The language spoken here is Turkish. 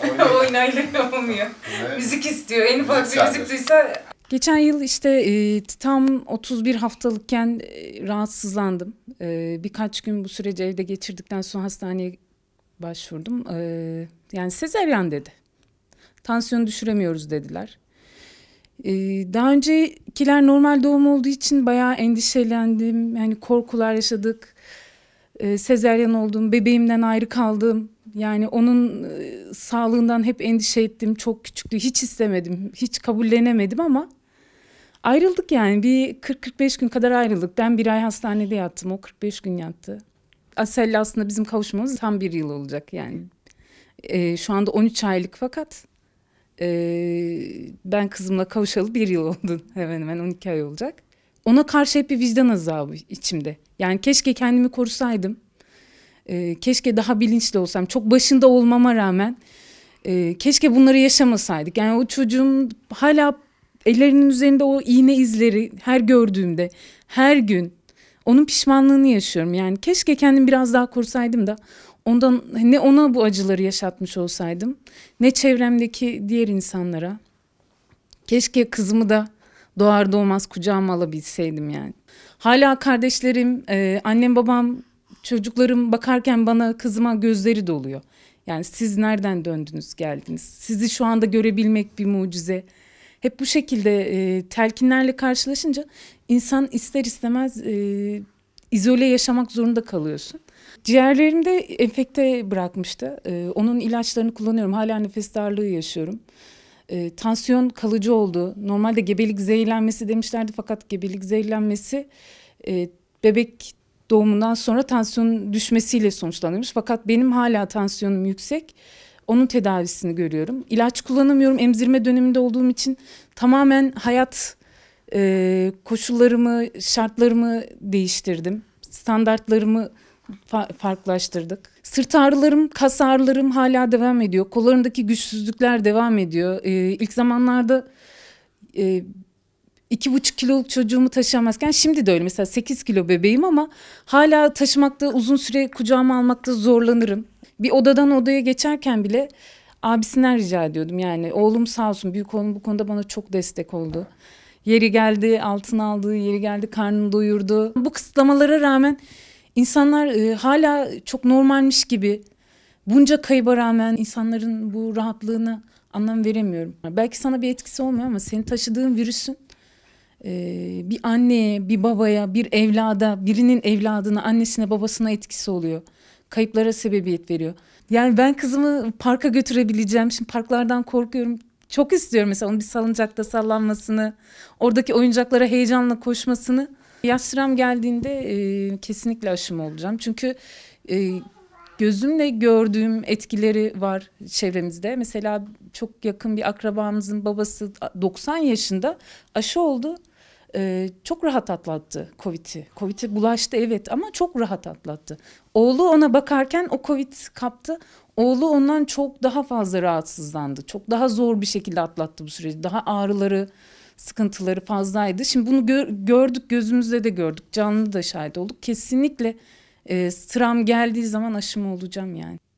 Oynayla olmuyor. Müzik istiyor. En ufak müzik bir müzik duysa... Geçen yıl işte e, tam 31 haftalıkken e, rahatsızlandım. E, birkaç gün bu süreci evde geçirdikten sonra hastaneye başvurdum. E, yani sezeryan dedi. Tansiyonu düşüremiyoruz dediler. E, daha öncekiler normal doğum olduğu için bayağı endişelendim. Yani korkular yaşadık. E, sezeryan oldum, bebeğimden ayrı kaldım yani onun e, sağlığından hep endişe ettim. Çok küçüktü. Hiç istemedim. Hiç kabullenemedim ama ayrıldık yani. Bir 40-45 gün kadar ayrıldık. Ben bir ay hastanede yattım. O 45 gün yattı. Asel'le aslında bizim kavuşmamız tam bir yıl olacak yani. E, şu anda 13 aylık fakat e, ben kızımla kavuşalı bir yıl oldu. Hemen hemen 12 ay olacak. Ona karşı hep bir vicdan azabı içimde. Yani keşke kendimi korusaydım e, keşke daha bilinçli olsam. Çok başında olmama rağmen e, keşke bunları yaşamasaydık. Yani o çocuğun hala ellerinin üzerinde o iğne izleri her gördüğümde, her gün onun pişmanlığını yaşıyorum. Yani keşke kendim biraz daha korusaydım da ondan ne ona bu acıları yaşatmış olsaydım ne çevremdeki diğer insanlara. Keşke kızımı da doğar doğmaz kucağıma alabilseydim yani. Hala kardeşlerim, e, annem babam çocuklarım bakarken bana kızıma gözleri doluyor. Yani siz nereden döndünüz geldiniz? Sizi şu anda görebilmek bir mucize. Hep bu şekilde e, telkinlerle karşılaşınca insan ister istemez e, izole yaşamak zorunda kalıyorsun. Ciğerlerimde enfekte bırakmıştı. E, onun ilaçlarını kullanıyorum. Hala nefes darlığı yaşıyorum. E, tansiyon kalıcı oldu. Normalde gebelik zehirlenmesi demişlerdi fakat gebelik zehirlenmesi e, bebek doğumundan sonra tansiyonun düşmesiyle sonuçlanmış. Fakat benim hala tansiyonum yüksek. Onun tedavisini görüyorum. İlaç kullanamıyorum. Emzirme döneminde olduğum için tamamen hayat e, koşullarımı, şartlarımı değiştirdim. Standartlarımı fa farklılaştırdık. Sırt ağrılarım, kas ağrılarım hala devam ediyor. Kollarındaki güçsüzlükler devam ediyor. E, ilk zamanlarda e, iki buçuk kiloluk çocuğumu taşıyamazken şimdi de öyle mesela sekiz kilo bebeğim ama hala taşımakta uzun süre kucağıma almakta zorlanırım. Bir odadan odaya geçerken bile abisinden rica ediyordum yani oğlum sağ olsun büyük oğlum bu konuda bana çok destek oldu. Yeri geldi altın aldı, yeri geldi karnını doyurdu. Bu kısıtlamalara rağmen insanlar e, hala çok normalmiş gibi bunca kayıba rağmen insanların bu rahatlığını anlam veremiyorum. Belki sana bir etkisi olmuyor ama seni taşıdığın virüsün ee, bir anneye, bir babaya, bir evlada, birinin evladına, annesine, babasına etkisi oluyor. Kayıplara sebebiyet veriyor. Yani ben kızımı parka götürebileceğim. Şimdi parklardan korkuyorum. Çok istiyorum mesela onun bir salıncakta sallanmasını, oradaki oyuncaklara heyecanla koşmasını. Yaş sıram geldiğinde e, kesinlikle aşım olacağım. Çünkü e, gözümle gördüğüm etkileri var çevremizde. Mesela çok yakın bir akrabamızın babası 90 yaşında aşı oldu e, çok rahat atlattı Covid'i. Covid'i bulaştı evet ama çok rahat atlattı. Oğlu ona bakarken o Covid kaptı. Oğlu ondan çok daha fazla rahatsızlandı. Çok daha zor bir şekilde atlattı bu süreci. Daha ağrıları, sıkıntıları fazlaydı. Şimdi bunu gör, gördük, gözümüzde de gördük. Canlı da şahit olduk. Kesinlikle e, sıram geldiği zaman aşımı olacağım yani.